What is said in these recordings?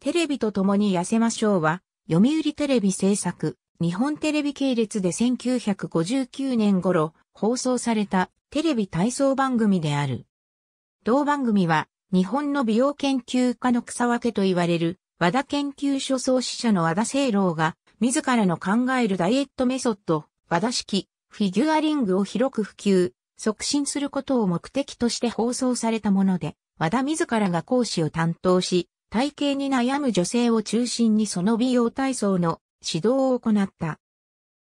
テレビと共に痩せましょうは、読売テレビ制作、日本テレビ系列で1959年頃放送されたテレビ体操番組である。同番組は、日本の美容研究家の草分けと言われる、和田研究所創始者の和田聖郎が、自らの考えるダイエットメソッド、和田式、フィギュアリングを広く普及、促進することを目的として放送されたもので、和田自らが講師を担当し、体型に悩む女性を中心にその美容体操の指導を行った。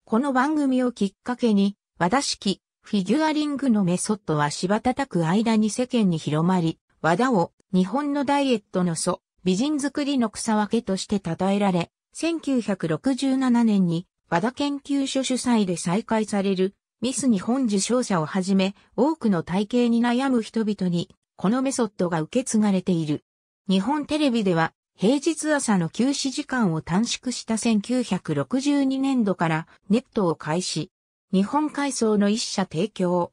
この番組をきっかけに、和田式フィギュアリングのメソッドは柴叩く間に世間に広まり、和田を日本のダイエットの祖、美人作りの草分けとして称えられ、1967年に和田研究所主催で再開されるミス日本受賞者をはじめ多くの体型に悩む人々にこのメソッドが受け継がれている。日本テレビでは平日朝の休止時間を短縮した1962年度からネットを開始。日本海藻の一社提供。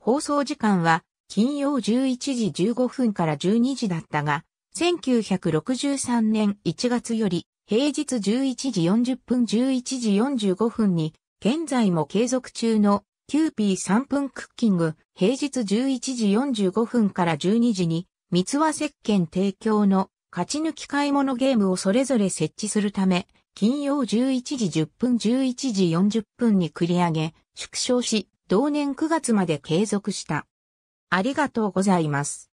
放送時間は金曜11時15分から12時だったが、1963年1月より平日11時40分11時45分に現在も継続中のキューピー3分クッキング平日11時45分から12時に三和石鹸提供の勝ち抜き買い物ゲームをそれぞれ設置するため、金曜11時10分11時40分に繰り上げ、縮小し、同年9月まで継続した。ありがとうございます。